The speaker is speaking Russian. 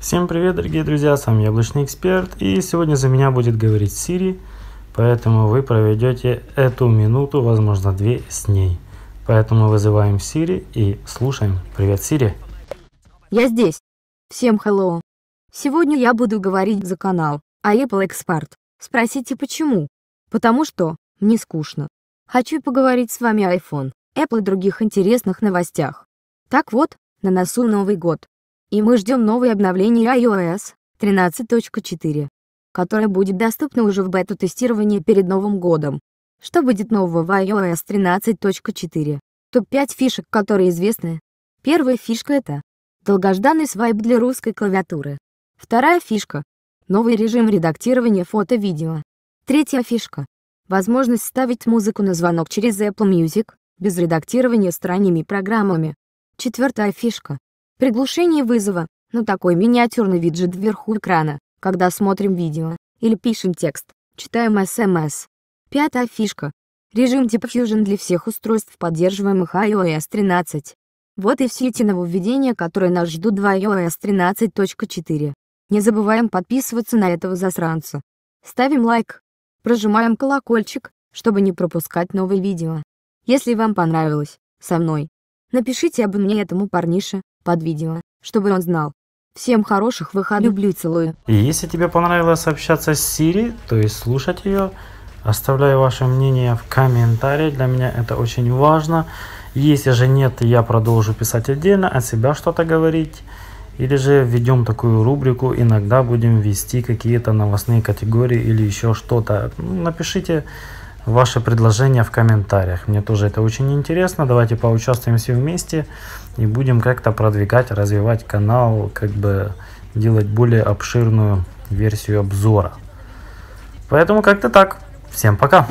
Всем привет, дорогие друзья, с вами Яблочный Эксперт, и сегодня за меня будет говорить Siri, поэтому вы проведете эту минуту, возможно, две с ней. Поэтому вызываем Siri и слушаем. Привет, Siri. Я здесь. Всем hello. Сегодня я буду говорить за канал, а Apple Expert. Спросите почему? Потому что мне скучно. Хочу поговорить с вами о iPhone, Apple и других интересных новостях. Так вот, на носу Новый год. И мы ждем новое обновление iOS 13.4, которое будет доступно уже в бета-тестировании перед Новым годом. Что будет нового в iOS 13.4? Топ-5 фишек, которые известны. Первая фишка это долгожданный свайп для русской клавиатуры. Вторая фишка новый режим редактирования фото-видео. Третья фишка возможность ставить музыку на звонок через Apple Music без редактирования сторонними программами. Четвертая фишка Приглушение вызова, ну такой миниатюрный виджет вверху экрана, когда смотрим видео или пишем текст, читаем смс. Эм Пятая фишка. Режим Diffusion для всех устройств, поддерживаемых iOS 13. Вот и все эти нововведения, которые нас ждут в iOS 13.4. Не забываем подписываться на этого засранца. Ставим лайк. Прожимаем колокольчик, чтобы не пропускать новые видео. Если вам понравилось, со мной. Напишите обо мне этому парнише под видео, чтобы он знал. Всем хороших выходных, люблю, целую. И если тебе понравилось общаться с Сири, то есть слушать ее, оставляю ваше мнение в комментариях для меня это очень важно. Если же нет, я продолжу писать отдельно, от себя что-то говорить. Или же введем такую рубрику, иногда будем вести какие-то новостные категории или еще что-то. Напишите ваши предложения в комментариях. Мне тоже это очень интересно. Давайте поучаствуем все вместе и будем как-то продвигать, развивать канал, как бы делать более обширную версию обзора. Поэтому как-то так. Всем пока.